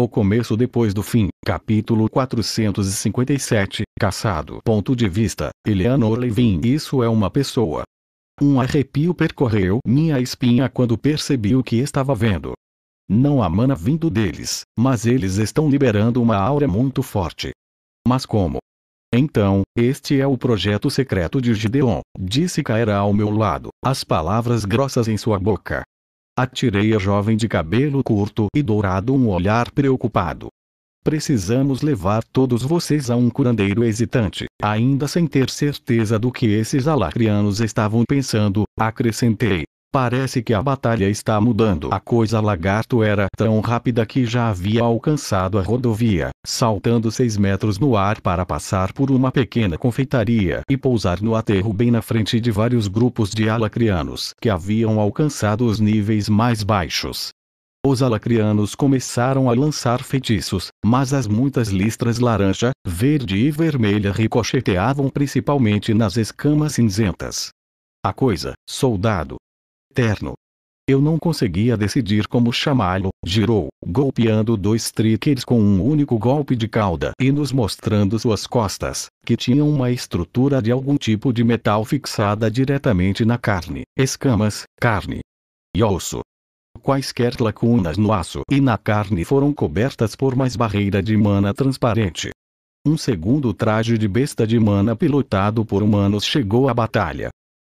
O começo depois do fim, capítulo 457, caçado. Ponto de vista, Eleanor Levin. Isso é uma pessoa. Um arrepio percorreu minha espinha quando percebi o que estava vendo. Não há mana vindo deles, mas eles estão liberando uma aura muito forte. Mas como? Então, este é o projeto secreto de Gideon, disse Caera ao meu lado, as palavras grossas em sua boca. Atirei a jovem de cabelo curto e dourado um olhar preocupado. Precisamos levar todos vocês a um curandeiro hesitante, ainda sem ter certeza do que esses alacrianos estavam pensando, acrescentei. Parece que a batalha está mudando. A coisa lagarto era tão rápida que já havia alcançado a rodovia, saltando seis metros no ar para passar por uma pequena confeitaria e pousar no aterro bem na frente de vários grupos de alacrianos que haviam alcançado os níveis mais baixos. Os alacrianos começaram a lançar feitiços, mas as muitas listras laranja, verde e vermelha ricocheteavam principalmente nas escamas cinzentas. A coisa, soldado, Eterno. Eu não conseguia decidir como chamá-lo, girou, golpeando dois trickers com um único golpe de cauda e nos mostrando suas costas, que tinham uma estrutura de algum tipo de metal fixada diretamente na carne, escamas, carne e osso. Quaisquer lacunas no aço e na carne foram cobertas por mais barreira de mana transparente. Um segundo traje de besta de mana pilotado por humanos chegou à batalha,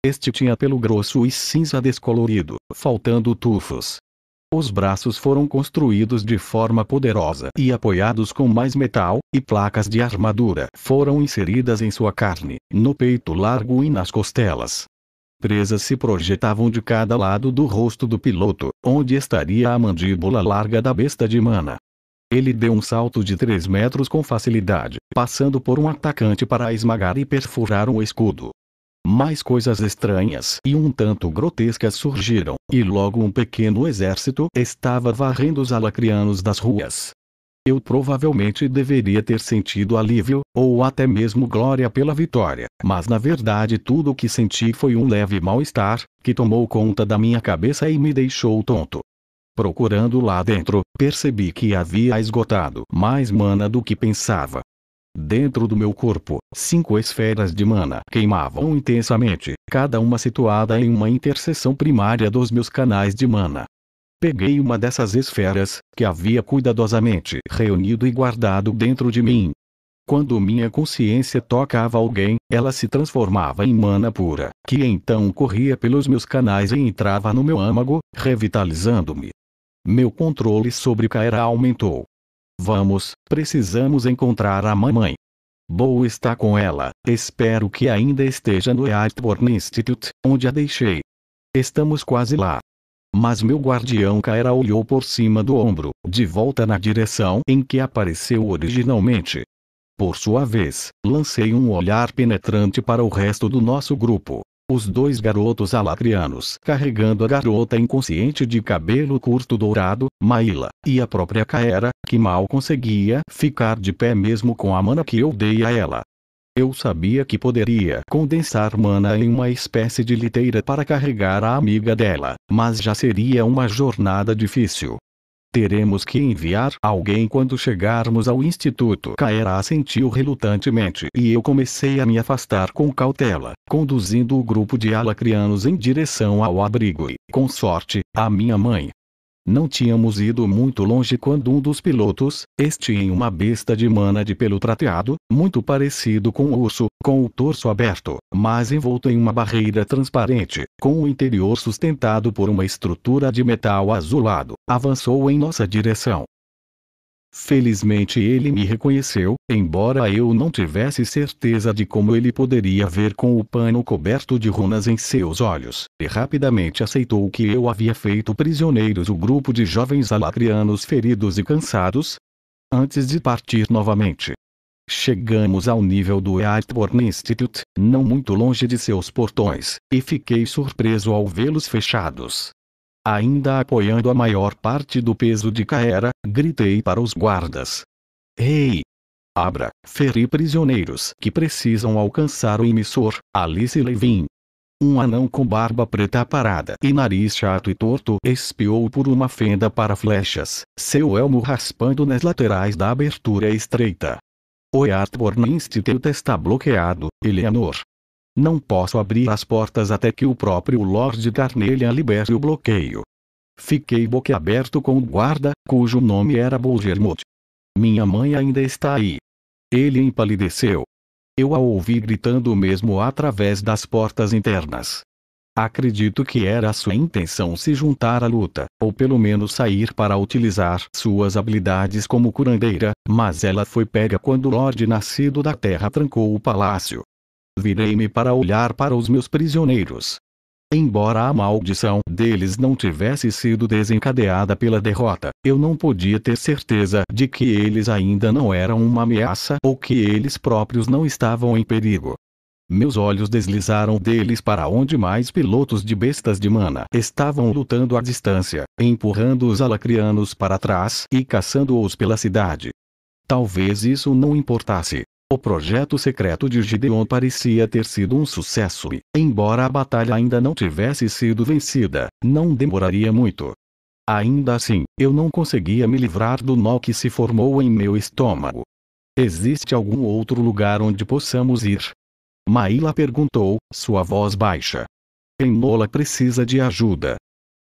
este tinha pelo grosso e cinza descolorido, faltando tufos. Os braços foram construídos de forma poderosa e apoiados com mais metal, e placas de armadura foram inseridas em sua carne, no peito largo e nas costelas. Presas se projetavam de cada lado do rosto do piloto, onde estaria a mandíbula larga da besta de mana. Ele deu um salto de 3 metros com facilidade, passando por um atacante para esmagar e perfurar um escudo mais coisas estranhas e um tanto grotescas surgiram, e logo um pequeno exército estava varrendo os alacrianos das ruas. Eu provavelmente deveria ter sentido alívio, ou até mesmo glória pela vitória, mas na verdade tudo o que senti foi um leve mal-estar, que tomou conta da minha cabeça e me deixou tonto. Procurando lá dentro, percebi que havia esgotado mais mana do que pensava, Dentro do meu corpo, cinco esferas de mana queimavam intensamente, cada uma situada em uma interseção primária dos meus canais de mana. Peguei uma dessas esferas, que havia cuidadosamente reunido e guardado dentro de mim. Quando minha consciência tocava alguém, ela se transformava em mana pura, que então corria pelos meus canais e entrava no meu âmago, revitalizando-me. Meu controle sobre Kaera aumentou, Vamos, precisamos encontrar a mamãe. Boa está com ela, espero que ainda esteja no Earthborn Institute, onde a deixei. Estamos quase lá. Mas meu guardião Kaira olhou por cima do ombro, de volta na direção em que apareceu originalmente. Por sua vez, lancei um olhar penetrante para o resto do nosso grupo os dois garotos alacrianos carregando a garota inconsciente de cabelo curto dourado, Maila, e a própria Caera, que mal conseguia ficar de pé mesmo com a mana que eu dei a ela. Eu sabia que poderia condensar mana em uma espécie de liteira para carregar a amiga dela, mas já seria uma jornada difícil. Teremos que enviar alguém quando chegarmos ao instituto. Caera assentiu relutantemente e eu comecei a me afastar com cautela, conduzindo o grupo de alacrianos em direção ao abrigo e, com sorte, à minha mãe, não tínhamos ido muito longe quando um dos pilotos, este em uma besta de mana de pelo prateado, muito parecido com o urso, com o torso aberto, mas envolto em uma barreira transparente, com o interior sustentado por uma estrutura de metal azulado, avançou em nossa direção. Felizmente ele me reconheceu, embora eu não tivesse certeza de como ele poderia ver com o pano coberto de runas em seus olhos, e rapidamente aceitou que eu havia feito prisioneiros o grupo de jovens alacrianos feridos e cansados. Antes de partir novamente, Chegamos ao nível do Earthborn Institute, não muito longe de seus portões, e fiquei surpreso ao vê-los fechados. Ainda apoiando a maior parte do peso de Caera, gritei para os guardas. Ei! Abra, feri prisioneiros que precisam alcançar o emissor, Alice Levin. Um anão com barba preta parada e nariz chato e torto espiou por uma fenda para flechas, seu elmo raspando nas laterais da abertura estreita. O Artborn Institute está bloqueado, Eleanor, não posso abrir as portas até que o próprio Lord Carnelian libere o bloqueio. Fiquei boquiaberto com o guarda, cujo nome era Bolgermut. Minha mãe ainda está aí. Ele empalideceu. Eu a ouvi gritando mesmo através das portas internas. Acredito que era sua intenção se juntar à luta, ou pelo menos sair para utilizar suas habilidades como curandeira, mas ela foi pega quando o Lorde Nascido da Terra trancou o palácio virei-me para olhar para os meus prisioneiros. Embora a maldição deles não tivesse sido desencadeada pela derrota, eu não podia ter certeza de que eles ainda não eram uma ameaça ou que eles próprios não estavam em perigo. Meus olhos deslizaram deles para onde mais pilotos de bestas de mana estavam lutando à distância, empurrando os alacrianos para trás e caçando-os pela cidade. Talvez isso não importasse, o projeto secreto de Gideon parecia ter sido um sucesso e, embora a batalha ainda não tivesse sido vencida, não demoraria muito. Ainda assim, eu não conseguia me livrar do nó que se formou em meu estômago. Existe algum outro lugar onde possamos ir? Maíla perguntou, sua voz baixa. Enola precisa de ajuda.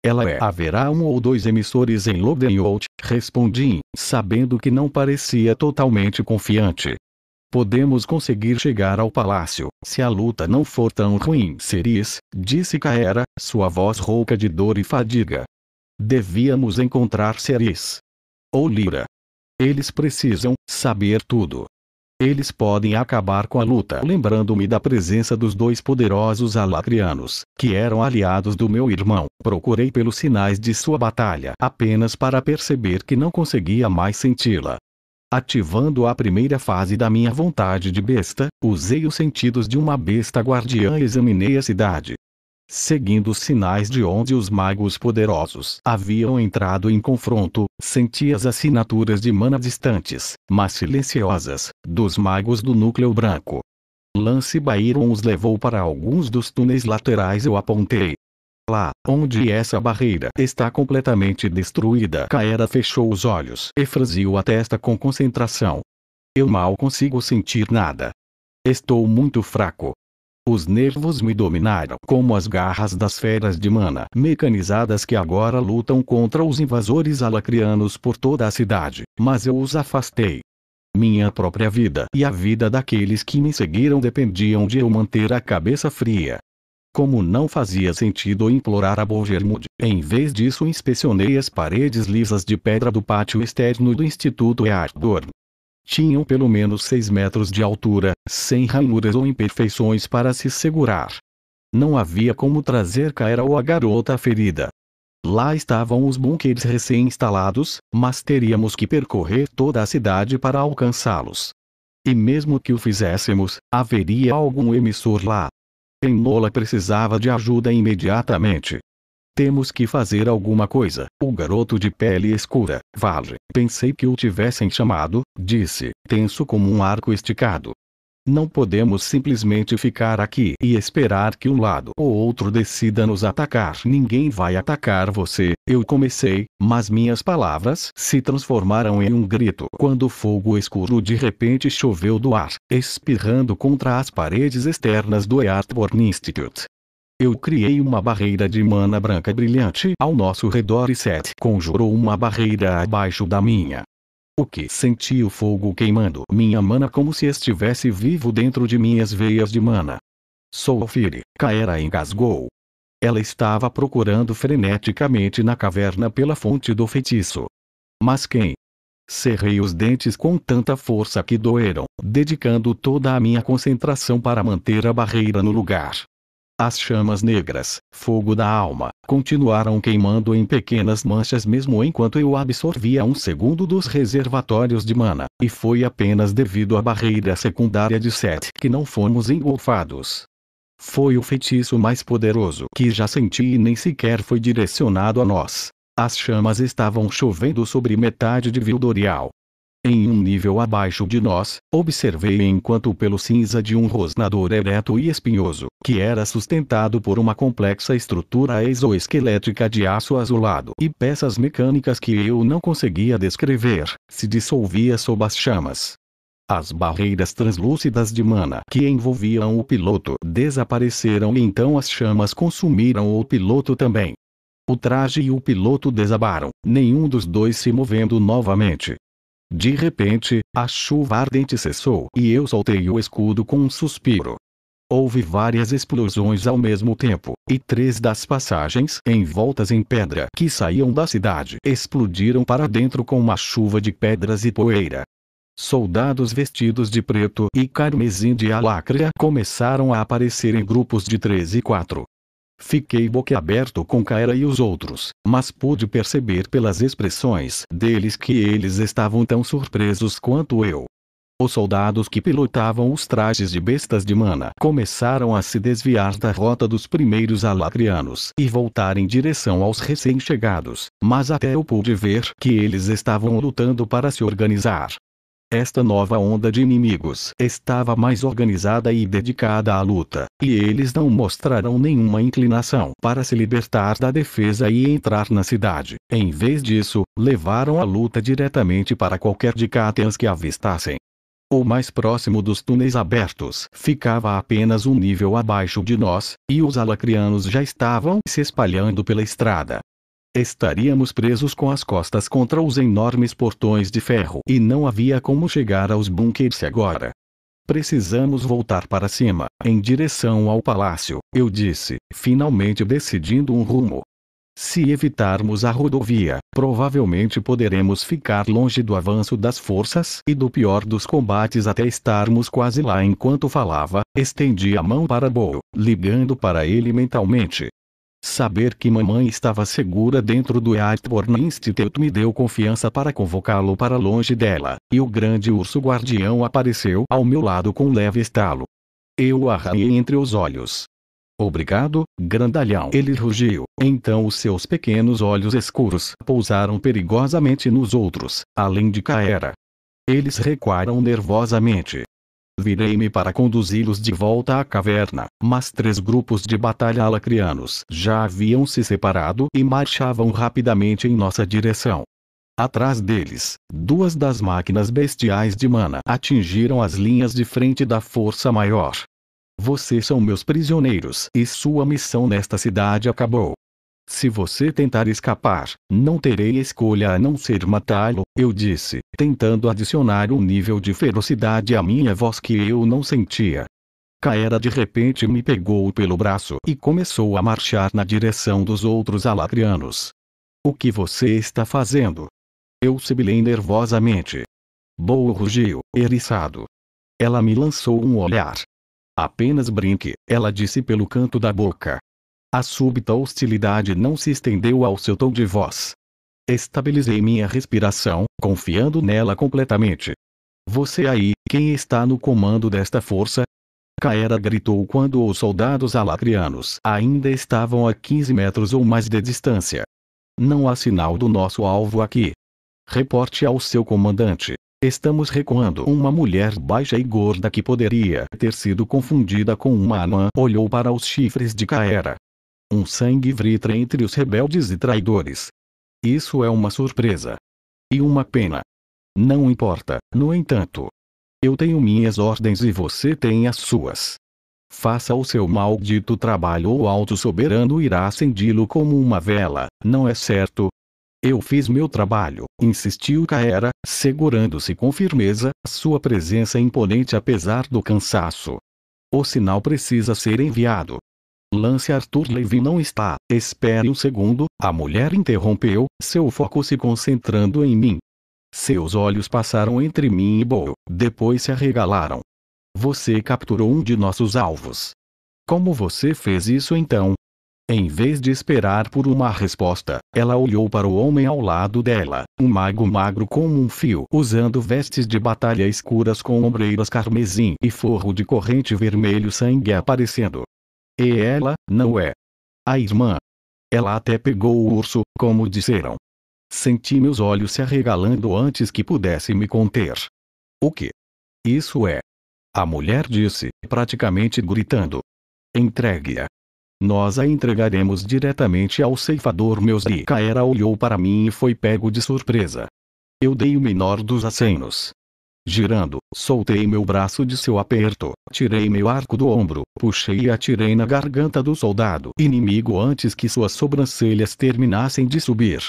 Ela é. Haverá um ou dois emissores em Lodenholt, respondi, sabendo que não parecia totalmente confiante. Podemos conseguir chegar ao palácio, se a luta não for tão ruim. Seris? disse Caera, sua voz rouca de dor e fadiga. Devíamos encontrar Seris Ou Lira. Eles precisam saber tudo. Eles podem acabar com a luta. Lembrando-me da presença dos dois poderosos alacrianos, que eram aliados do meu irmão, procurei pelos sinais de sua batalha apenas para perceber que não conseguia mais senti-la. Ativando a primeira fase da minha vontade de besta, usei os sentidos de uma besta guardiã e examinei a cidade. Seguindo os sinais de onde os magos poderosos haviam entrado em confronto, senti as assinaturas de mana distantes, mas silenciosas, dos magos do núcleo branco. Lance Byron os levou para alguns dos túneis laterais eu apontei, Lá, onde essa barreira está completamente destruída. Kaera fechou os olhos e franziu a testa com concentração. Eu mal consigo sentir nada. Estou muito fraco. Os nervos me dominaram como as garras das feras de mana mecanizadas que agora lutam contra os invasores alacrianos por toda a cidade, mas eu os afastei. Minha própria vida e a vida daqueles que me seguiram dependiam de eu manter a cabeça fria. Como não fazia sentido implorar a Bogermude, em vez disso inspecionei as paredes lisas de pedra do pátio externo do Instituto Eardorn. Tinham pelo menos 6 metros de altura, sem ranuras ou imperfeições para se segurar. Não havia como trazer Caera ou a garota ferida. Lá estavam os bunkers recém-instalados, mas teríamos que percorrer toda a cidade para alcançá-los. E mesmo que o fizéssemos, haveria algum emissor lá. Enola precisava de ajuda imediatamente. Temos que fazer alguma coisa. O garoto de pele escura, Vale, pensei que o tivessem chamado, disse, tenso como um arco esticado. Não podemos simplesmente ficar aqui e esperar que um lado ou outro decida nos atacar. Ninguém vai atacar você. Eu comecei, mas minhas palavras se transformaram em um grito. Quando o fogo escuro de repente choveu do ar, espirrando contra as paredes externas do Eartborn Institute. Eu criei uma barreira de mana branca brilhante ao nosso redor e Seth conjurou uma barreira abaixo da minha. O que senti o fogo queimando minha mana como se estivesse vivo dentro de minhas veias de mana. Ofiri, Kaera engasgou. Ela estava procurando freneticamente na caverna pela fonte do feitiço. Mas quem? Cerrei os dentes com tanta força que doeram, dedicando toda a minha concentração para manter a barreira no lugar. As chamas negras, fogo da alma, continuaram queimando em pequenas manchas mesmo enquanto eu absorvia um segundo dos reservatórios de mana, e foi apenas devido à barreira secundária de Seth que não fomos engolfados. Foi o feitiço mais poderoso que já senti e nem sequer foi direcionado a nós. As chamas estavam chovendo sobre metade de Vildorial, em um nível abaixo de nós, observei enquanto pelo cinza de um rosnador ereto e espinhoso, que era sustentado por uma complexa estrutura exoesquelética de aço azulado e peças mecânicas que eu não conseguia descrever, se dissolvia sob as chamas. As barreiras translúcidas de mana que envolviam o piloto desapareceram e então as chamas consumiram o piloto também. O traje e o piloto desabaram, nenhum dos dois se movendo novamente. De repente, a chuva ardente cessou e eu soltei o escudo com um suspiro. Houve várias explosões ao mesmo tempo, e três das passagens envoltas em pedra que saíam da cidade explodiram para dentro com uma chuva de pedras e poeira. Soldados vestidos de preto e carmesim de alacra começaram a aparecer em grupos de três e quatro, Fiquei boquiaberto com Kaera e os outros, mas pude perceber pelas expressões deles que eles estavam tão surpresos quanto eu. Os soldados que pilotavam os trajes de bestas de mana começaram a se desviar da rota dos primeiros alacrianos e voltar em direção aos recém-chegados, mas até eu pude ver que eles estavam lutando para se organizar. Esta nova onda de inimigos estava mais organizada e dedicada à luta, e eles não mostraram nenhuma inclinação para se libertar da defesa e entrar na cidade. Em vez disso, levaram a luta diretamente para qualquer de Catens que avistassem. O mais próximo dos túneis abertos ficava apenas um nível abaixo de nós, e os alacrianos já estavam se espalhando pela estrada. Estaríamos presos com as costas contra os enormes portões de ferro e não havia como chegar aos bunkers agora. Precisamos voltar para cima, em direção ao palácio, eu disse, finalmente decidindo um rumo. Se evitarmos a rodovia, provavelmente poderemos ficar longe do avanço das forças e do pior dos combates até estarmos quase lá. Enquanto falava, estendi a mão para Bo, ligando para ele mentalmente, Saber que mamãe estava segura dentro do Airborne Institute me deu confiança para convocá-lo para longe dela, e o grande urso guardião apareceu ao meu lado com um leve estalo. Eu arranhei entre os olhos. Obrigado, grandalhão. Ele rugiu. Então os seus pequenos olhos escuros pousaram perigosamente nos outros, além de Caera. Eles recuaram nervosamente virei-me para conduzi-los de volta à caverna, mas três grupos de batalha alacrianos já haviam se separado e marchavam rapidamente em nossa direção. Atrás deles, duas das máquinas bestiais de mana atingiram as linhas de frente da força maior. Vocês são meus prisioneiros e sua missão nesta cidade acabou. Se você tentar escapar, não terei escolha a não ser matá-lo, eu disse, tentando adicionar um nível de ferocidade à minha voz que eu não sentia. Caera de repente me pegou pelo braço e começou a marchar na direção dos outros alacrianos. O que você está fazendo? Eu sibilei nervosamente. Boa rugiu, eriçado. Ela me lançou um olhar. Apenas brinque, ela disse pelo canto da boca. A súbita hostilidade não se estendeu ao seu tom de voz. Estabilizei minha respiração, confiando nela completamente. Você aí, quem está no comando desta força? Caera gritou quando os soldados alacrianos ainda estavam a 15 metros ou mais de distância. Não há sinal do nosso alvo aqui. Reporte ao seu comandante. Estamos recuando. Uma mulher baixa e gorda que poderia ter sido confundida com uma anã olhou para os chifres de Caera, um sangue vritra entre os rebeldes e traidores. Isso é uma surpresa. E uma pena. Não importa, no entanto. Eu tenho minhas ordens e você tem as suas. Faça o seu maldito trabalho ou alto soberano irá acendi-lo como uma vela, não é certo? Eu fiz meu trabalho, insistiu Caera, segurando-se com firmeza, sua presença é imponente apesar do cansaço. O sinal precisa ser enviado, Lance Arthur Levy não está. Espere um segundo, a mulher interrompeu, seu foco se concentrando em mim. Seus olhos passaram entre mim e Bo, depois se arregalaram. Você capturou um de nossos alvos. Como você fez isso então? Em vez de esperar por uma resposta, ela olhou para o homem ao lado dela, um mago magro como um fio, usando vestes de batalha escuras com ombreiras carmesim e forro de corrente vermelho sangue aparecendo. E ela, não é. A irmã. Ela até pegou o urso, como disseram. Senti meus olhos se arregalando antes que pudesse me conter. O que? Isso é. A mulher disse, praticamente gritando. Entregue-a. Nós a entregaremos diretamente ao ceifador meus Ikaera olhou para mim e foi pego de surpresa. Eu dei o menor dos acenos. Girando, soltei meu braço de seu aperto, tirei meu arco do ombro, puxei e atirei na garganta do soldado inimigo antes que suas sobrancelhas terminassem de subir.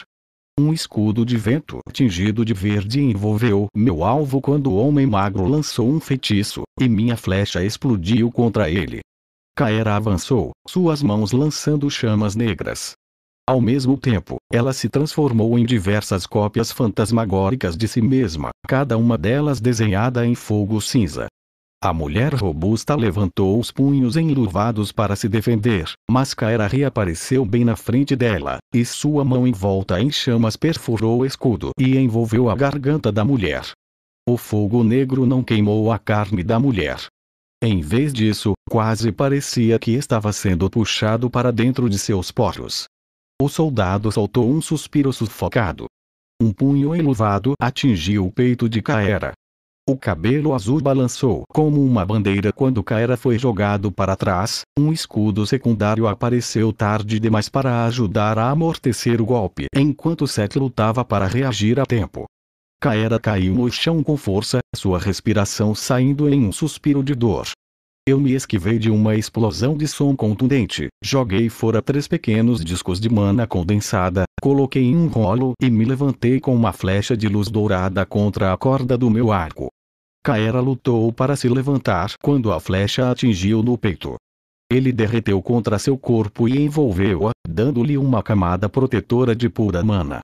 Um escudo de vento tingido de verde envolveu meu alvo quando o homem magro lançou um feitiço, e minha flecha explodiu contra ele. Caera avançou, suas mãos lançando chamas negras, ao mesmo tempo, ela se transformou em diversas cópias fantasmagóricas de si mesma, cada uma delas desenhada em fogo cinza. A mulher robusta levantou os punhos enluvados para se defender, mas Kaera reapareceu bem na frente dela, e sua mão envolta em chamas perfurou o escudo e envolveu a garganta da mulher. O fogo negro não queimou a carne da mulher. Em vez disso, quase parecia que estava sendo puxado para dentro de seus poros. O soldado soltou um suspiro sufocado. Um punho elevado atingiu o peito de Caera. O cabelo azul balançou como uma bandeira quando Caera foi jogado para trás. Um escudo secundário apareceu tarde demais para ajudar a amortecer o golpe enquanto Seth lutava para reagir a tempo. Caera caiu no chão com força, sua respiração saindo em um suspiro de dor. Eu me esquivei de uma explosão de som contundente, joguei fora três pequenos discos de mana condensada, coloquei em um rolo e me levantei com uma flecha de luz dourada contra a corda do meu arco. Caera lutou para se levantar quando a flecha atingiu no peito. Ele derreteu contra seu corpo e envolveu-a, dando-lhe uma camada protetora de pura mana.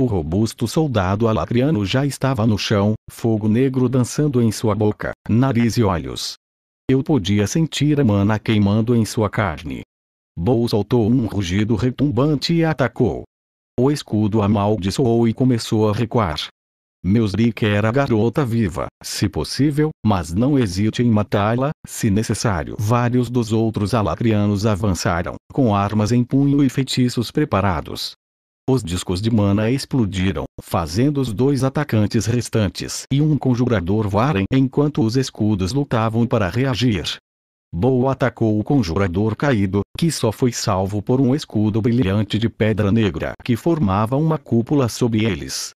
O robusto soldado alacriano já estava no chão, fogo negro dançando em sua boca, nariz e olhos. Eu podia sentir a mana queimando em sua carne. Bou soltou um rugido retumbante e atacou. O escudo amaldiçoou e começou a recuar. Meusrik era a garota viva, se possível, mas não hesite em matá-la, se necessário. Vários dos outros alacrianos avançaram, com armas em punho e feitiços preparados, os discos de mana explodiram, fazendo os dois atacantes restantes e um conjurador voarem enquanto os escudos lutavam para reagir. Boa atacou o conjurador caído, que só foi salvo por um escudo brilhante de pedra negra que formava uma cúpula sob eles.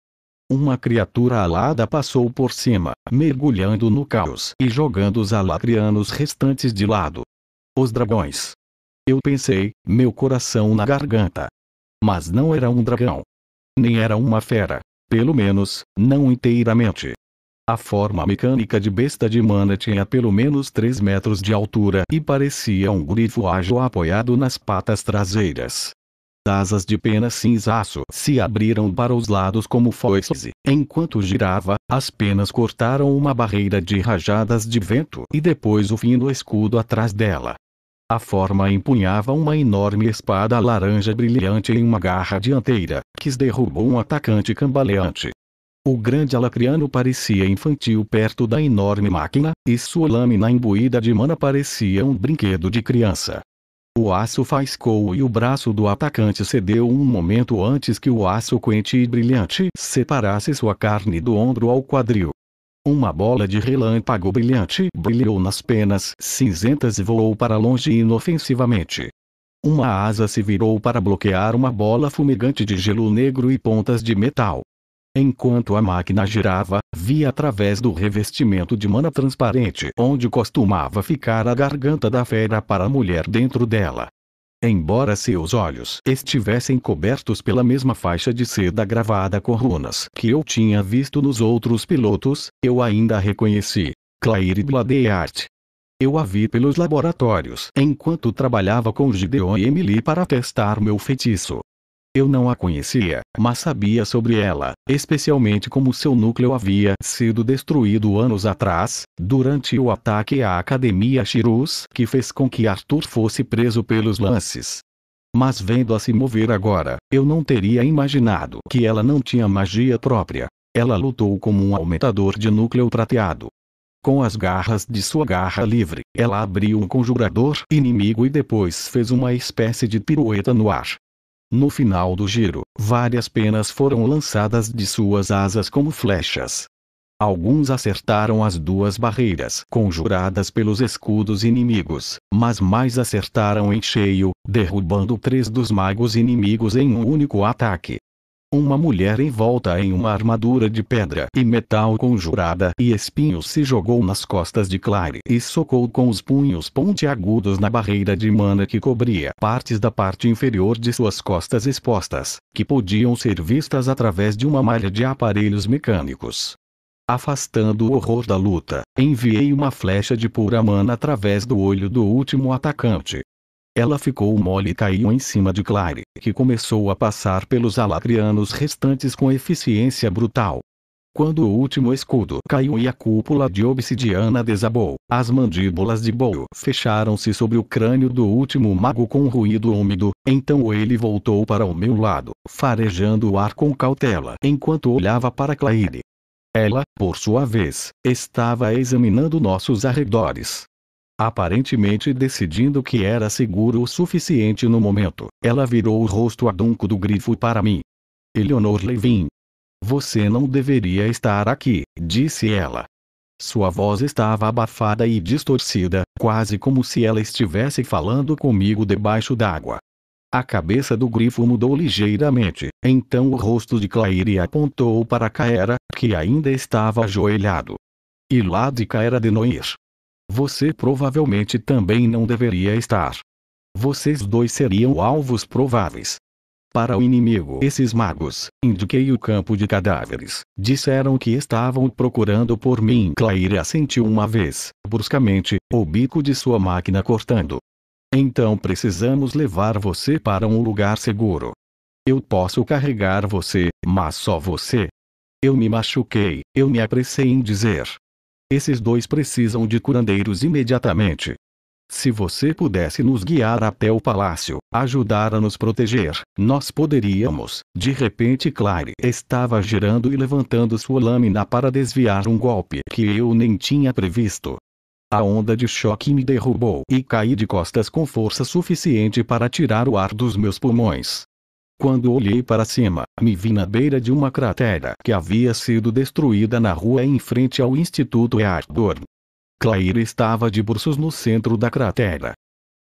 Uma criatura alada passou por cima, mergulhando no caos e jogando os alacrianos restantes de lado. Os dragões. Eu pensei, meu coração na garganta, mas não era um dragão. Nem era uma fera. Pelo menos, não inteiramente. A forma mecânica de besta de mana tinha pelo menos 3 metros de altura e parecia um grifo ágil apoiado nas patas traseiras. Asas de pena cinzaço se abriram para os lados como foices, enquanto girava, as penas cortaram uma barreira de rajadas de vento e depois o fino escudo atrás dela. A forma empunhava uma enorme espada laranja brilhante em uma garra dianteira, que derrubou um atacante cambaleante. O grande alacriano parecia infantil perto da enorme máquina, e sua lâmina imbuída de mana parecia um brinquedo de criança. O aço faiscou e o braço do atacante cedeu um momento antes que o aço quente e brilhante separasse sua carne do ombro ao quadril. Uma bola de relâmpago brilhante brilhou nas penas cinzentas e voou para longe inofensivamente. Uma asa se virou para bloquear uma bola fumegante de gelo negro e pontas de metal. Enquanto a máquina girava, via através do revestimento de mana transparente onde costumava ficar a garganta da fera para a mulher dentro dela. Embora seus olhos estivessem cobertos pela mesma faixa de seda gravada com runas que eu tinha visto nos outros pilotos, eu ainda a reconheci. Claire Bladeart. Eu a vi pelos laboratórios enquanto trabalhava com Gideon e Emily para testar meu feitiço. Eu não a conhecia, mas sabia sobre ela, especialmente como seu núcleo havia sido destruído anos atrás, durante o ataque à Academia Chirus que fez com que Arthur fosse preso pelos lances. Mas vendo-a se mover agora, eu não teria imaginado que ela não tinha magia própria. Ela lutou como um aumentador de núcleo prateado. Com as garras de sua garra livre, ela abriu um conjurador inimigo e depois fez uma espécie de pirueta no ar, no final do giro, várias penas foram lançadas de suas asas como flechas. Alguns acertaram as duas barreiras conjuradas pelos escudos inimigos, mas mais acertaram em cheio, derrubando três dos magos inimigos em um único ataque. Uma mulher envolta em uma armadura de pedra e metal conjurada e espinhos se jogou nas costas de Clary e socou com os punhos pontiagudos na barreira de mana que cobria partes da parte inferior de suas costas expostas, que podiam ser vistas através de uma malha de aparelhos mecânicos. Afastando o horror da luta, enviei uma flecha de pura mana através do olho do último atacante, ela ficou mole e caiu em cima de Clary, que começou a passar pelos alacrianos restantes com eficiência brutal. Quando o último escudo caiu e a cúpula de obsidiana desabou, as mandíbulas de Boio fecharam-se sobre o crânio do último mago com um ruído úmido, então ele voltou para o meu lado, farejando o ar com cautela enquanto olhava para Claire. Ela, por sua vez, estava examinando nossos arredores aparentemente decidindo que era seguro o suficiente no momento. Ela virou o rosto adunco do grifo para mim. Eleonor Levin. Você não deveria estar aqui, disse ela. Sua voz estava abafada e distorcida, quase como se ela estivesse falando comigo debaixo d'água. A cabeça do grifo mudou ligeiramente, então o rosto de Claire apontou para Caera, que ainda estava ajoelhado. E lá de Caera de Noir, você provavelmente também não deveria estar. Vocês dois seriam alvos prováveis. Para o inimigo, esses magos, indiquei o campo de cadáveres, disseram que estavam procurando por mim. Claire assentiu uma vez, bruscamente, o bico de sua máquina cortando. Então precisamos levar você para um lugar seguro. Eu posso carregar você, mas só você. Eu me machuquei, eu me apressei em dizer, esses dois precisam de curandeiros imediatamente. Se você pudesse nos guiar até o palácio, ajudar a nos proteger, nós poderíamos. De repente, Clary estava girando e levantando sua lâmina para desviar um golpe que eu nem tinha previsto. A onda de choque me derrubou e caí de costas com força suficiente para tirar o ar dos meus pulmões. Quando olhei para cima, me vi na beira de uma cratera que havia sido destruída na rua em frente ao Instituto Eardorn. Claire estava de bruços no centro da cratera.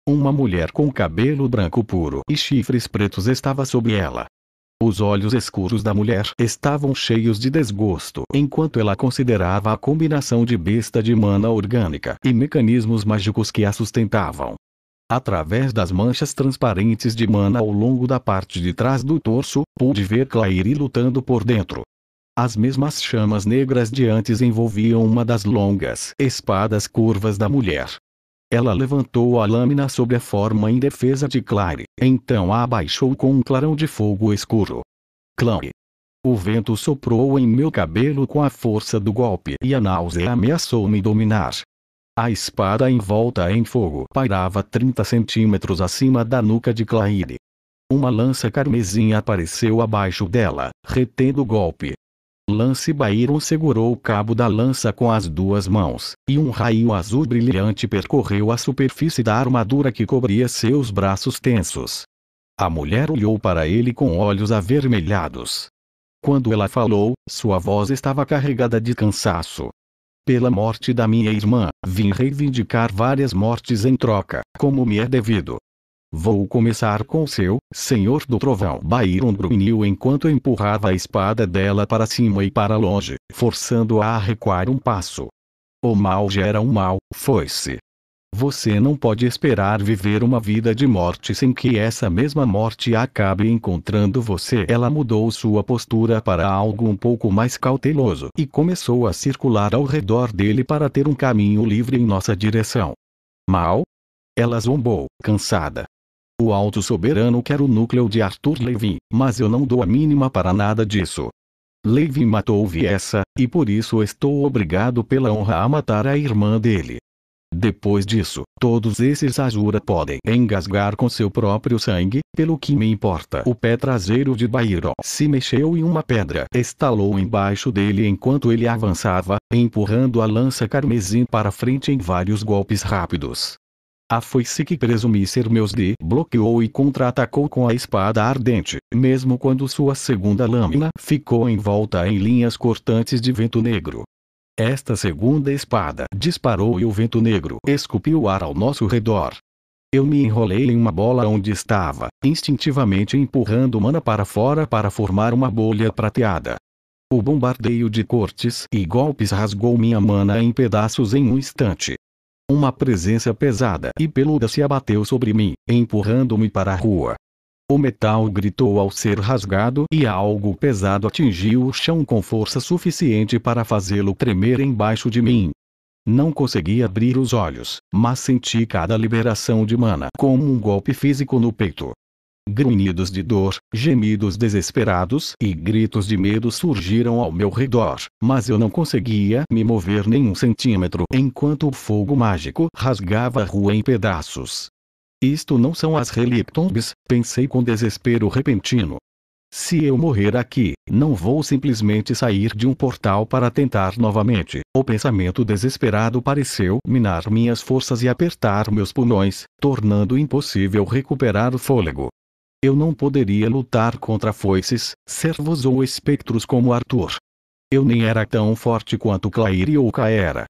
Uma mulher com cabelo branco puro e chifres pretos estava sobre ela. Os olhos escuros da mulher estavam cheios de desgosto enquanto ela considerava a combinação de besta de mana orgânica e mecanismos mágicos que a sustentavam. Através das manchas transparentes de mana ao longo da parte de trás do torso, pude ver Claire lutando por dentro. As mesmas chamas negras de antes envolviam uma das longas espadas curvas da mulher. Ela levantou a lâmina sobre a forma indefesa de Claire, então a abaixou com um clarão de fogo escuro. Claire. O vento soprou em meu cabelo com a força do golpe e a náusea ameaçou me dominar, a espada envolta em fogo pairava 30 centímetros acima da nuca de Claire. Uma lança carmesim apareceu abaixo dela, retendo o golpe. Lance Byron segurou o cabo da lança com as duas mãos, e um raio azul brilhante percorreu a superfície da armadura que cobria seus braços tensos. A mulher olhou para ele com olhos avermelhados. Quando ela falou, sua voz estava carregada de cansaço. Pela morte da minha irmã, vim reivindicar várias mortes em troca, como me é devido. Vou começar com seu, senhor do trovão. Byron grunhiu enquanto empurrava a espada dela para cima e para longe, forçando-a a recuar um passo. O mal gera um mal, foi-se. Você não pode esperar viver uma vida de morte sem que essa mesma morte acabe encontrando você. Ela mudou sua postura para algo um pouco mais cauteloso e começou a circular ao redor dele para ter um caminho livre em nossa direção. Mal? Ela zombou, cansada. O alto soberano quer o núcleo de Arthur Levin, mas eu não dou a mínima para nada disso. Levin matou Viessa, e por isso estou obrigado pela honra a matar a irmã dele. Depois disso, todos esses Ajura podem engasgar com seu próprio sangue, pelo que me importa. O pé traseiro de Bairo se mexeu e uma pedra estalou embaixo dele enquanto ele avançava, empurrando a lança carmesim para frente em vários golpes rápidos. A ah, foice que presumi ser meus de bloqueou e contra-atacou com a espada ardente, mesmo quando sua segunda lâmina ficou envolta em linhas cortantes de vento negro. Esta segunda espada disparou e o vento negro esculpiu o ar ao nosso redor. Eu me enrolei em uma bola onde estava, instintivamente empurrando mana para fora para formar uma bolha prateada. O bombardeio de cortes e golpes rasgou minha mana em pedaços em um instante. Uma presença pesada e peluda se abateu sobre mim, empurrando-me para a rua. O metal gritou ao ser rasgado e algo pesado atingiu o chão com força suficiente para fazê-lo tremer embaixo de mim. Não consegui abrir os olhos, mas senti cada liberação de mana como um golpe físico no peito. Grunhidos de dor, gemidos desesperados e gritos de medo surgiram ao meu redor, mas eu não conseguia me mover nem um centímetro enquanto o fogo mágico rasgava a rua em pedaços. Isto não são as relictombes, pensei com desespero repentino. Se eu morrer aqui, não vou simplesmente sair de um portal para tentar novamente. O pensamento desesperado pareceu minar minhas forças e apertar meus pulmões, tornando impossível recuperar o fôlego. Eu não poderia lutar contra foices, servos ou espectros como Arthur. Eu nem era tão forte quanto Claire ou Caera,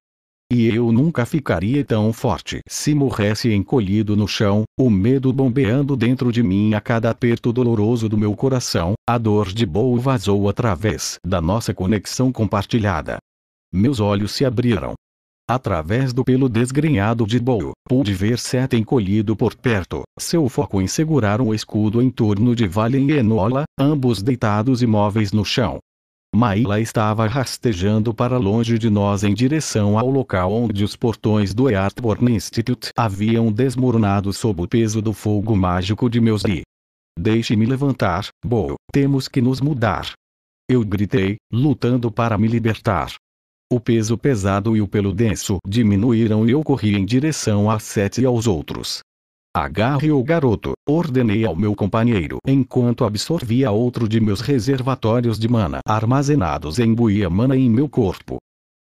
e eu nunca ficaria tão forte se morresse encolhido no chão, o medo bombeando dentro de mim a cada aperto doloroso do meu coração, a dor de Boa vazou através da nossa conexão compartilhada. Meus olhos se abriram. Através do pelo desgrenhado de Boa, pude ver Seta encolhido por perto, seu foco em segurar um escudo em torno de Valen e Enola, ambos deitados imóveis no chão, Maíla estava rastejando para longe de nós em direção ao local onde os portões do Eartborn Institute haviam desmoronado sob o peso do fogo mágico de meus di. Deixe-me levantar, Bo, temos que nos mudar. Eu gritei, lutando para me libertar. O peso pesado e o pelo denso diminuíram e eu corri em direção a Sete e aos outros. Agarre o garoto, ordenei ao meu companheiro enquanto absorvia outro de meus reservatórios de mana armazenados em buia mana em meu corpo.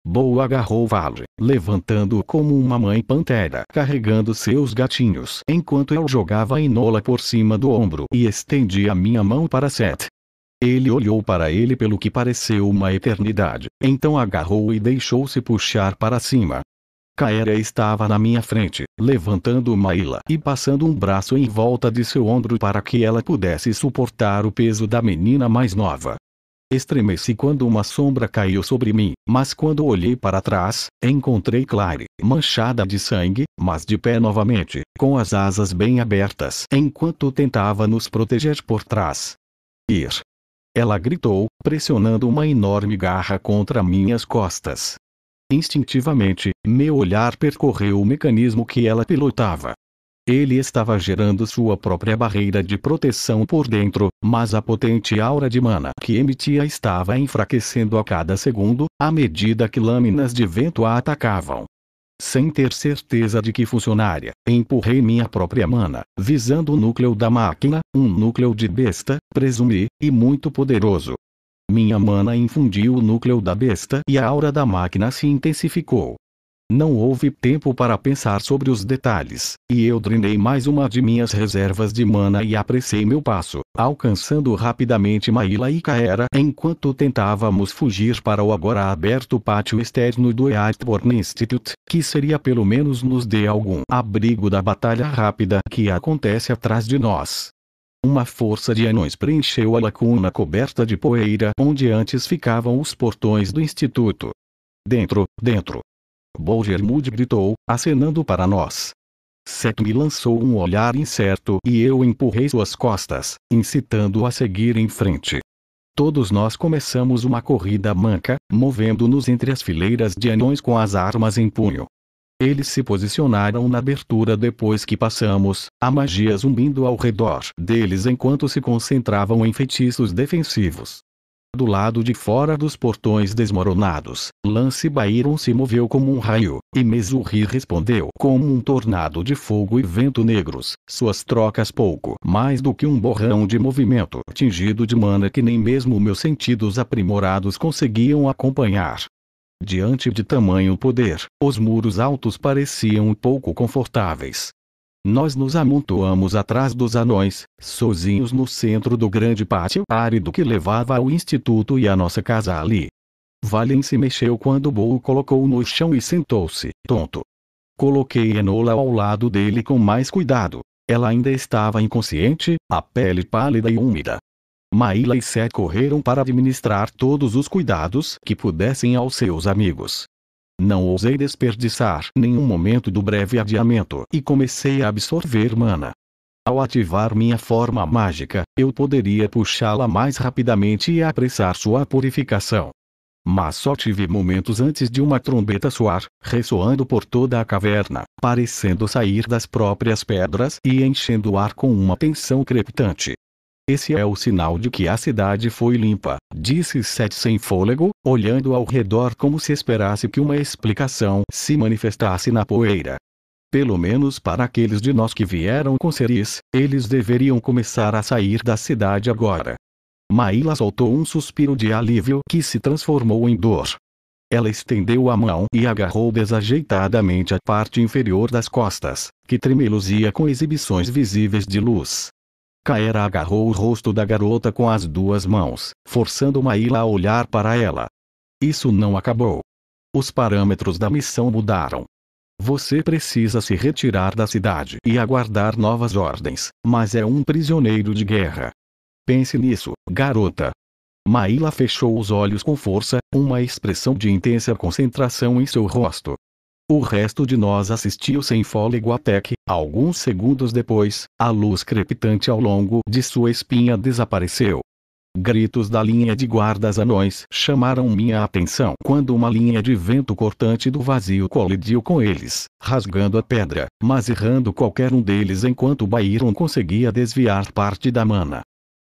Boa agarrou Vale, levantando-o como uma mãe pantera carregando seus gatinhos enquanto eu jogava a inola por cima do ombro e estendi a minha mão para Seth. Ele olhou para ele pelo que pareceu uma eternidade, então agarrou e deixou-se puxar para cima, Kaera estava na minha frente, levantando uma ilha e passando um braço em volta de seu ombro para que ela pudesse suportar o peso da menina mais nova. Estremeci quando uma sombra caiu sobre mim, mas quando olhei para trás, encontrei Clare, manchada de sangue, mas de pé novamente, com as asas bem abertas enquanto tentava nos proteger por trás. Ir! Ela gritou, pressionando uma enorme garra contra minhas costas. Instintivamente, meu olhar percorreu o mecanismo que ela pilotava. Ele estava gerando sua própria barreira de proteção por dentro, mas a potente aura de mana que emitia estava enfraquecendo a cada segundo, à medida que lâminas de vento a atacavam. Sem ter certeza de que funcionaria, empurrei minha própria mana, visando o núcleo da máquina, um núcleo de besta, presumi, e muito poderoso, minha mana infundiu o núcleo da besta e a aura da máquina se intensificou. Não houve tempo para pensar sobre os detalhes, e eu drenei mais uma de minhas reservas de mana e apressei meu passo, alcançando rapidamente Maila e Caera enquanto tentávamos fugir para o agora aberto pátio externo do Earthborn Institute, que seria pelo menos nos dê algum abrigo da batalha rápida que acontece atrás de nós. Uma força de anões preencheu a lacuna coberta de poeira onde antes ficavam os portões do instituto. Dentro, dentro. Mood gritou, acenando para nós. Set me lançou um olhar incerto e eu empurrei suas costas, incitando-o a seguir em frente. Todos nós começamos uma corrida manca, movendo-nos entre as fileiras de anões com as armas em punho. Eles se posicionaram na abertura depois que passamos, a magia zumbindo ao redor deles enquanto se concentravam em feitiços defensivos. Do lado de fora dos portões desmoronados, Lance Bairon se moveu como um raio, e Mezurri respondeu como um tornado de fogo e vento negros, suas trocas pouco mais do que um borrão de movimento tingido de mana que nem mesmo meus sentidos aprimorados conseguiam acompanhar. Diante de tamanho poder, os muros altos pareciam pouco confortáveis. Nós nos amontoamos atrás dos anões, sozinhos no centro do grande pátio árido que levava ao instituto e à nossa casa ali. Valen se mexeu quando Bo o colocou no chão e sentou-se, tonto. Coloquei Enola ao lado dele com mais cuidado. Ela ainda estava inconsciente, a pele pálida e úmida, Maíla e Sé correram para administrar todos os cuidados que pudessem aos seus amigos. Não ousei desperdiçar nenhum momento do breve adiamento e comecei a absorver mana. Ao ativar minha forma mágica, eu poderia puxá-la mais rapidamente e apressar sua purificação. Mas só tive momentos antes de uma trombeta soar, ressoando por toda a caverna, parecendo sair das próprias pedras e enchendo o ar com uma tensão crepitante. Esse é o sinal de que a cidade foi limpa, disse Seth sem fôlego, olhando ao redor como se esperasse que uma explicação se manifestasse na poeira. Pelo menos para aqueles de nós que vieram com Ceris, eles deveriam começar a sair da cidade agora. Maíla soltou um suspiro de alívio que se transformou em dor. Ela estendeu a mão e agarrou desajeitadamente a parte inferior das costas, que tremeluzia com exibições visíveis de luz. Kaera agarrou o rosto da garota com as duas mãos, forçando Maila a olhar para ela. Isso não acabou. Os parâmetros da missão mudaram. Você precisa se retirar da cidade e aguardar novas ordens, mas é um prisioneiro de guerra. Pense nisso, garota. Maila fechou os olhos com força, uma expressão de intensa concentração em seu rosto. O resto de nós assistiu sem fôlego até que, alguns segundos depois, a luz crepitante ao longo de sua espinha desapareceu. Gritos da linha de guardas anões chamaram minha atenção quando uma linha de vento cortante do vazio colidiu com eles, rasgando a pedra, mas errando qualquer um deles enquanto Bairon conseguia desviar parte da mana.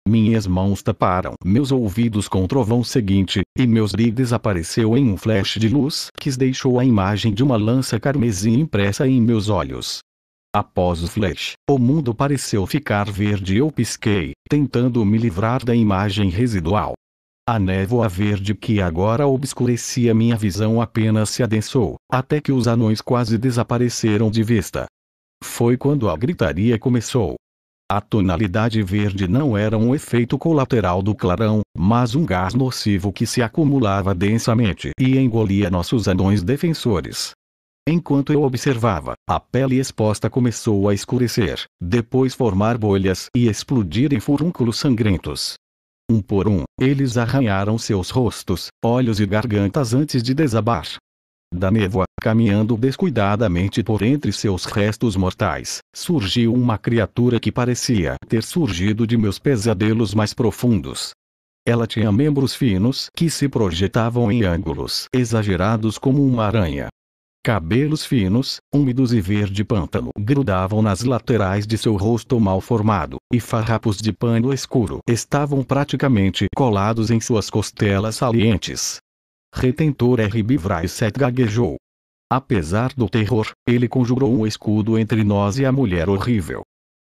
Minhas mãos taparam meus ouvidos com o trovão seguinte, e meus rig desapareceu em um flash de luz que deixou a imagem de uma lança carmesim impressa em meus olhos. Após o flash, o mundo pareceu ficar verde e eu pisquei, tentando me livrar da imagem residual. A névoa verde que agora obscurecia minha visão apenas se adensou, até que os anões quase desapareceram de vista. Foi quando a gritaria começou. A tonalidade verde não era um efeito colateral do clarão, mas um gás nocivo que se acumulava densamente e engolia nossos anões defensores. Enquanto eu observava, a pele exposta começou a escurecer, depois formar bolhas e explodir em furúnculos sangrentos. Um por um, eles arranharam seus rostos, olhos e gargantas antes de desabar, da névoa, caminhando descuidadamente por entre seus restos mortais, surgiu uma criatura que parecia ter surgido de meus pesadelos mais profundos. Ela tinha membros finos que se projetavam em ângulos exagerados como uma aranha. Cabelos finos, úmidos e verde pântano grudavam nas laterais de seu rosto mal formado, e farrapos de pano escuro estavam praticamente colados em suas costelas salientes, retentor R.B. Vraiset gaguejou. Apesar do terror, ele conjurou um escudo entre nós e a mulher horrível.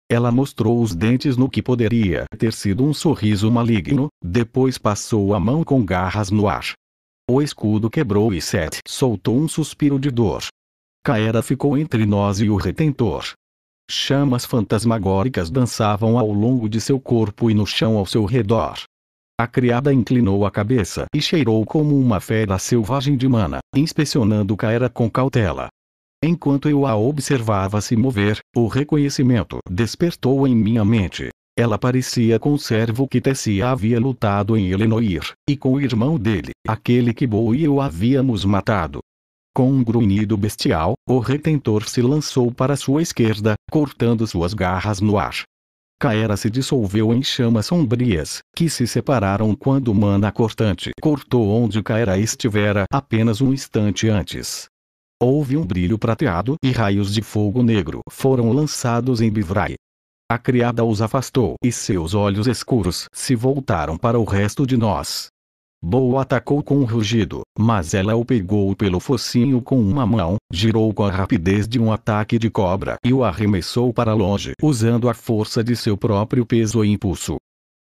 Ela mostrou os dentes no que poderia ter sido um sorriso maligno, depois passou a mão com garras no ar. O escudo quebrou e Seth soltou um suspiro de dor. Caera ficou entre nós e o retentor. Chamas fantasmagóricas dançavam ao longo de seu corpo e no chão ao seu redor. A criada inclinou a cabeça e cheirou como uma fera selvagem de mana, inspecionando Kaera com cautela. Enquanto eu a observava se mover, o reconhecimento despertou em minha mente. Ela parecia com o servo que Tessia havia lutado em Elenoir, e com o irmão dele, aquele que Bo e eu havíamos matado. Com um grunhido bestial, o retentor se lançou para sua esquerda, cortando suas garras no ar, Caera se dissolveu em chamas sombrias, que se separaram quando Mana Cortante cortou onde Caera estivera apenas um instante antes. Houve um brilho prateado e raios de fogo negro foram lançados em Bivrai. A criada os afastou e seus olhos escuros se voltaram para o resto de nós. Bo atacou com um rugido, mas ela o pegou pelo focinho com uma mão, girou com a rapidez de um ataque de cobra e o arremessou para longe usando a força de seu próprio peso e impulso.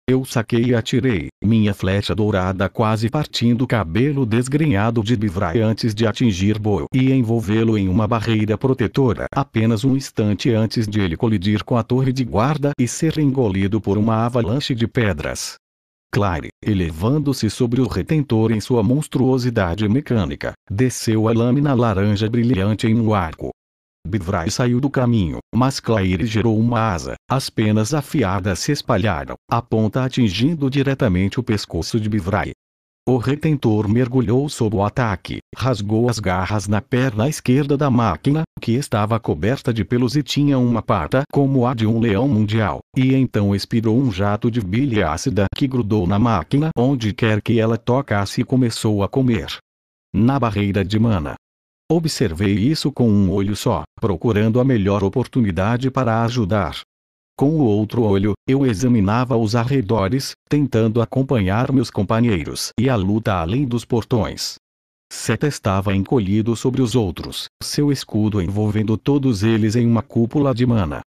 Eu saquei e atirei, minha flecha dourada quase partindo o cabelo desgrenhado de Bivrai antes de atingir Boel e envolvê-lo em uma barreira protetora apenas um instante antes de ele colidir com a torre de guarda e ser engolido por uma avalanche de pedras. Clare, elevando-se sobre o retentor em sua monstruosidade mecânica, desceu a lâmina laranja brilhante em um arco. Bivrai saiu do caminho, mas Claire gerou uma asa, as penas afiadas se espalharam, a ponta atingindo diretamente o pescoço de Bivrai. O retentor mergulhou sob o ataque, rasgou as garras na perna esquerda da máquina, que estava coberta de pelos e tinha uma pata como a de um leão mundial, e então expirou um jato de bile ácida que grudou na máquina onde quer que ela tocasse e começou a comer. Na barreira de mana. Observei isso com um olho só, procurando a melhor oportunidade para ajudar, com o outro olho, eu examinava os arredores, tentando acompanhar meus companheiros e a luta além dos portões. Seta estava encolhido sobre os outros, seu escudo envolvendo todos eles em uma cúpula de mana.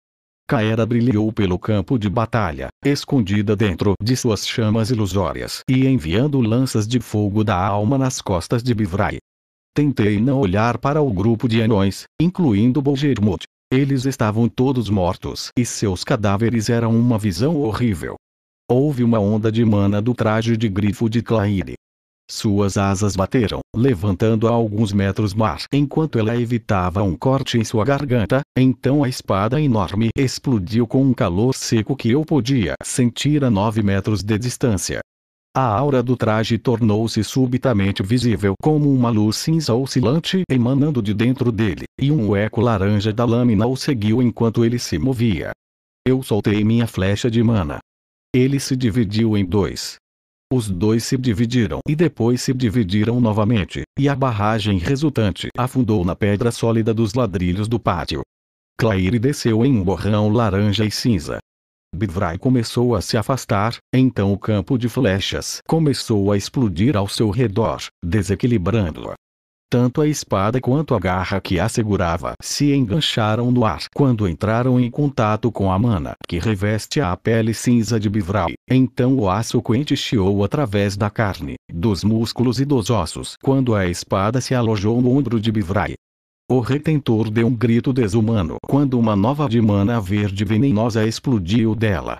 Caera brilhou pelo campo de batalha, escondida dentro de suas chamas ilusórias e enviando lanças de fogo da alma nas costas de Bivrai. Tentei não olhar para o grupo de anões, incluindo Bolgermut, eles estavam todos mortos e seus cadáveres eram uma visão horrível. Houve uma onda de mana do traje de grifo de Claire. Suas asas bateram, levantando a alguns metros mar, enquanto ela evitava um corte em sua garganta, então a espada enorme explodiu com um calor seco que eu podia sentir a nove metros de distância. A aura do traje tornou-se subitamente visível como uma luz cinza oscilante emanando de dentro dele, e um eco laranja da lâmina o seguiu enquanto ele se movia. Eu soltei minha flecha de mana. Ele se dividiu em dois. Os dois se dividiram e depois se dividiram novamente, e a barragem resultante afundou na pedra sólida dos ladrilhos do pátio. Claire desceu em um borrão laranja e cinza, Bivrai começou a se afastar, então o campo de flechas começou a explodir ao seu redor, desequilibrando-a. Tanto a espada quanto a garra que a segurava se engancharam no ar quando entraram em contato com a mana que reveste a pele cinza de Bivrai. Então o aço quente chiou através da carne, dos músculos e dos ossos. Quando a espada se alojou no ombro de Bivrai, o retentor deu um grito desumano quando uma nova de mana verde venenosa explodiu dela.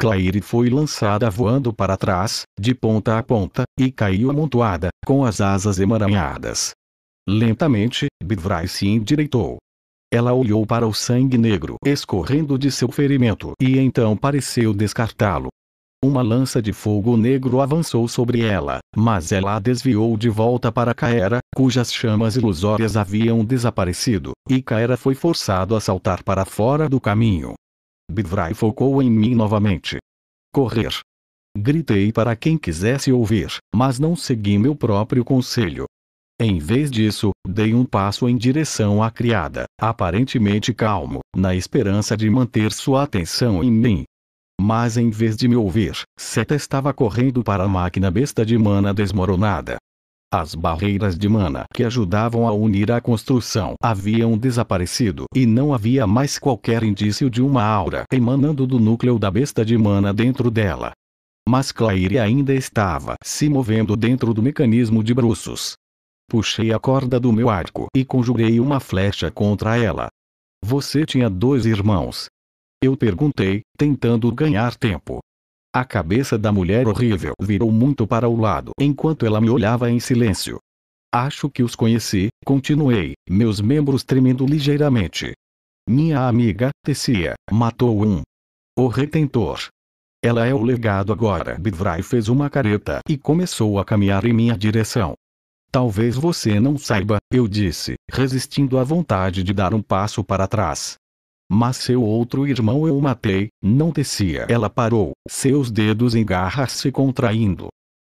Claire foi lançada voando para trás, de ponta a ponta, e caiu amontoada, com as asas emaranhadas. Lentamente, Bivrai se endireitou. Ela olhou para o sangue negro escorrendo de seu ferimento e então pareceu descartá-lo, uma lança de fogo negro avançou sobre ela, mas ela a desviou de volta para Caera, cujas chamas ilusórias haviam desaparecido, e Caera foi forçado a saltar para fora do caminho. Bivrai focou em mim novamente. Correr. Gritei para quem quisesse ouvir, mas não segui meu próprio conselho. Em vez disso, dei um passo em direção à criada, aparentemente calmo, na esperança de manter sua atenção em mim, mas em vez de me ouvir, Seta estava correndo para a máquina besta de mana desmoronada. As barreiras de mana que ajudavam a unir a construção haviam desaparecido e não havia mais qualquer indício de uma aura emanando do núcleo da besta de mana dentro dela. Mas Claire ainda estava se movendo dentro do mecanismo de bruços. Puxei a corda do meu arco e conjurei uma flecha contra ela. Você tinha dois irmãos, eu perguntei, tentando ganhar tempo. A cabeça da mulher horrível virou muito para o lado enquanto ela me olhava em silêncio. Acho que os conheci, continuei, meus membros tremendo ligeiramente. Minha amiga, Tessia, matou um. O retentor. Ela é o legado agora. Bivrai fez uma careta e começou a caminhar em minha direção. Talvez você não saiba, eu disse, resistindo à vontade de dar um passo para trás. Mas seu outro irmão eu matei, não tecia. Ela parou, seus dedos em garras se contraindo.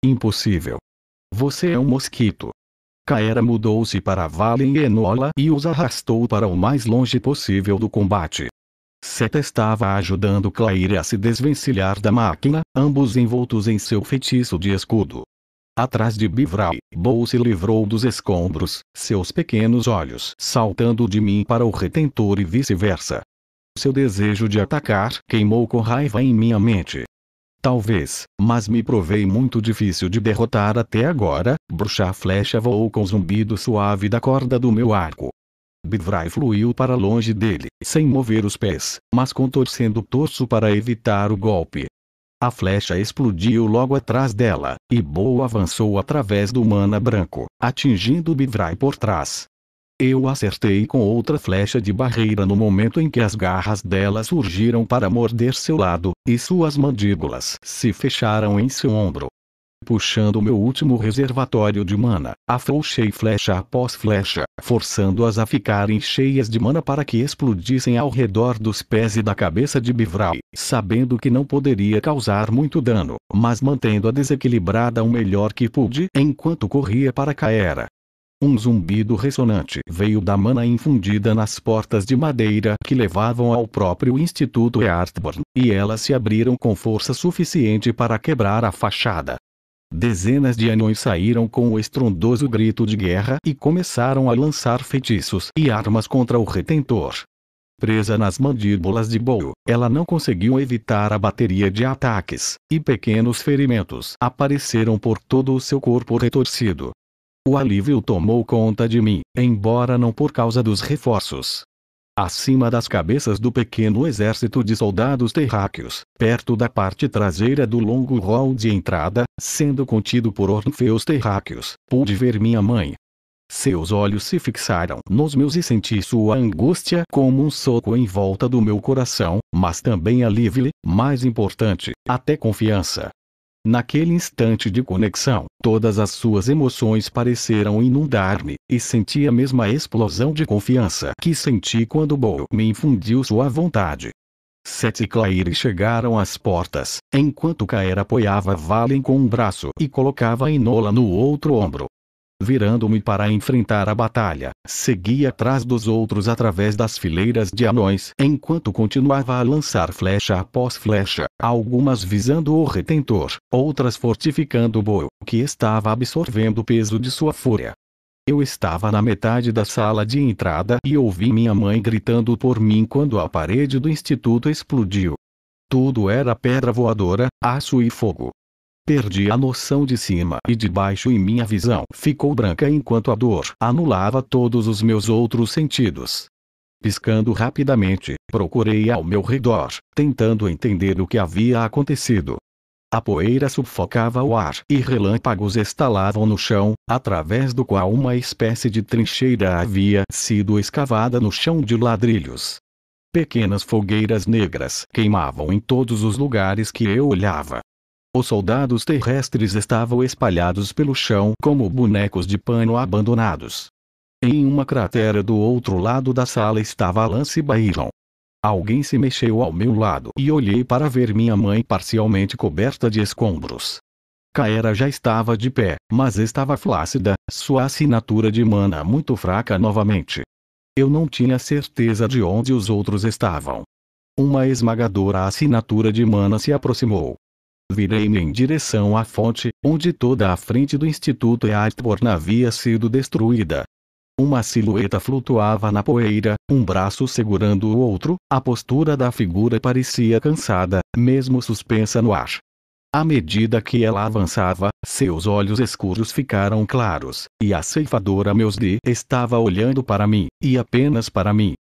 Impossível. Você é um mosquito. Caera mudou-se para Valen e Enola e os arrastou para o mais longe possível do combate. Seta estava ajudando Claire a se desvencilhar da máquina, ambos envoltos em seu feitiço de escudo atrás de Bivral, Bou se livrou dos escombros, seus pequenos olhos saltando de mim para o retentor e vice-versa. Seu desejo de atacar queimou com raiva em minha mente. Talvez, mas me provei muito difícil de derrotar até agora, bruxa flecha voou com zumbido suave da corda do meu arco. Bivrai fluiu para longe dele, sem mover os pés, mas contorcendo o torso para evitar o golpe. A flecha explodiu logo atrás dela, e Bo avançou através do mana branco, atingindo Bivrai por trás. Eu acertei com outra flecha de barreira no momento em que as garras dela surgiram para morder seu lado, e suas mandíbulas se fecharam em seu ombro, puxando meu último reservatório de mana, afrouxei flecha após flecha, forçando-as a ficarem cheias de mana para que explodissem ao redor dos pés e da cabeça de Bivral, sabendo que não poderia causar muito dano, mas mantendo-a desequilibrada o melhor que pude enquanto corria para Caera. Um zumbido ressonante veio da mana infundida nas portas de madeira que levavam ao próprio Instituto Eartborn, e elas se abriram com força suficiente para quebrar a fachada, Dezenas de anões saíram com o estrondoso grito de guerra e começaram a lançar feitiços e armas contra o retentor. Presa nas mandíbulas de Boo, ela não conseguiu evitar a bateria de ataques, e pequenos ferimentos apareceram por todo o seu corpo retorcido. O alívio tomou conta de mim, embora não por causa dos reforços acima das cabeças do pequeno exército de soldados terráqueos, perto da parte traseira do longo hall de entrada, sendo contido por orfeus terráqueos, pude ver minha mãe. Seus olhos se fixaram nos meus e senti sua angústia como um soco em volta do meu coração, mas também alívio, mais importante, até confiança. Naquele instante de conexão, todas as suas emoções pareceram inundar-me, e senti a mesma explosão de confiança que senti quando Bo me infundiu sua vontade. Seth e Claire chegaram às portas, enquanto Caer apoiava Valen com um braço e colocava Enola no outro ombro, virando-me para enfrentar a batalha, segui atrás dos outros através das fileiras de anões, enquanto continuava a lançar flecha após flecha, algumas visando o retentor, outras fortificando o boi, que estava absorvendo o peso de sua fúria. Eu estava na metade da sala de entrada e ouvi minha mãe gritando por mim quando a parede do instituto explodiu. Tudo era pedra voadora, aço e fogo. Perdi a noção de cima e de baixo e minha visão ficou branca enquanto a dor anulava todos os meus outros sentidos. Piscando rapidamente, procurei ao meu redor, tentando entender o que havia acontecido. A poeira sufocava o ar e relâmpagos estalavam no chão, através do qual uma espécie de trincheira havia sido escavada no chão de ladrilhos. Pequenas fogueiras negras queimavam em todos os lugares que eu olhava. Os soldados terrestres estavam espalhados pelo chão como bonecos de pano abandonados. Em uma cratera do outro lado da sala estava Lance Byron. Alguém se mexeu ao meu lado e olhei para ver minha mãe parcialmente coberta de escombros. Caera já estava de pé, mas estava flácida, sua assinatura de mana muito fraca novamente. Eu não tinha certeza de onde os outros estavam. Uma esmagadora assinatura de mana se aproximou, virei-me em direção à fonte, onde toda a frente do Instituto Eartborn havia sido destruída. Uma silhueta flutuava na poeira, um braço segurando o outro, a postura da figura parecia cansada, mesmo suspensa no ar. À medida que ela avançava, seus olhos escuros ficaram claros, e a ceifadora Meusdi estava olhando para mim, e apenas para mim.